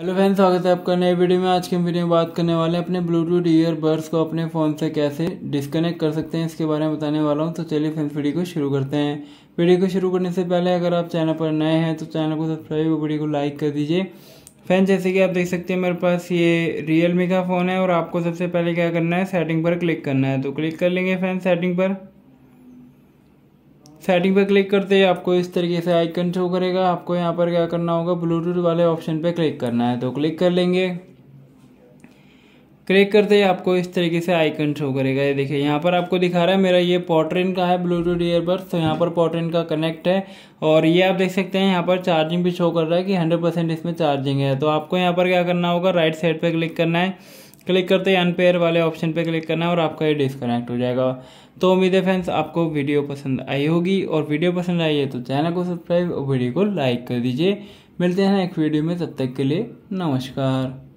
hello friends स्वागत है आपका नए वीडियो में आज के वीडियो में बात करने वाले हैं अपने ब्लूटूथ ईयरबड्स को अपने फ़ोन से कैसे डिस्कनेक्ट कर सकते हैं इसके बारे में बताने वाला हूं तो चलिए फ्रेंड्स वीडियो को शुरू करते हैं वीडियो को शुरू करने से पहले अगर आप चैनल पर नए हैं तो चैनल को सब्सक्राइब और वीडियो को लाइक कर दीजिए फ्रेंड जैसे कि आप देख सकते हैं मेरे पास ये रियलमी का फ़ोन है और आपको सबसे पहले क्या करना है सेटिंग पर क्लिक करना है तो क्लिक कर लेंगे फ्रेंड सेटिंग पर सेटिंग पर क्लिक करते ही आपको इस तरीके से आइकन शो करेगा आपको यहाँ पर क्या करना होगा ब्लूटूथ वाले ऑप्शन पे क्लिक करना है तो क्लिक कर लेंगे क्लिक करते ही आपको इस तरीके से आइकन शो करेगा ये देखिए यहाँ पर आपको दिखा रहा है मेरा ये पॉटरिन का है ब्लूटूथ ईयरबड्स तो यहाँ पर पॉटरिन का कनेक्ट है और ये आप देख सकते हैं यहाँ पर चार्जिंग भी शो कर रहा है कि परसेंट इसमें चार्जिंग है तो आपको यहाँ पर क्या करना होगा राइट साइड पर क्लिक करना है क्लिक करते ही अनपेयर वाले ऑप्शन पे क्लिक करना है और आपका ये डिस्कनेक्ट हो जाएगा तो उम्मीद है फ्रेंड्स आपको वीडियो पसंद आई होगी और वीडियो पसंद आई है तो चैनल को सब्सक्राइब और वीडियो को लाइक कर दीजिए मिलते हैं एक वीडियो में तब तक के लिए नमस्कार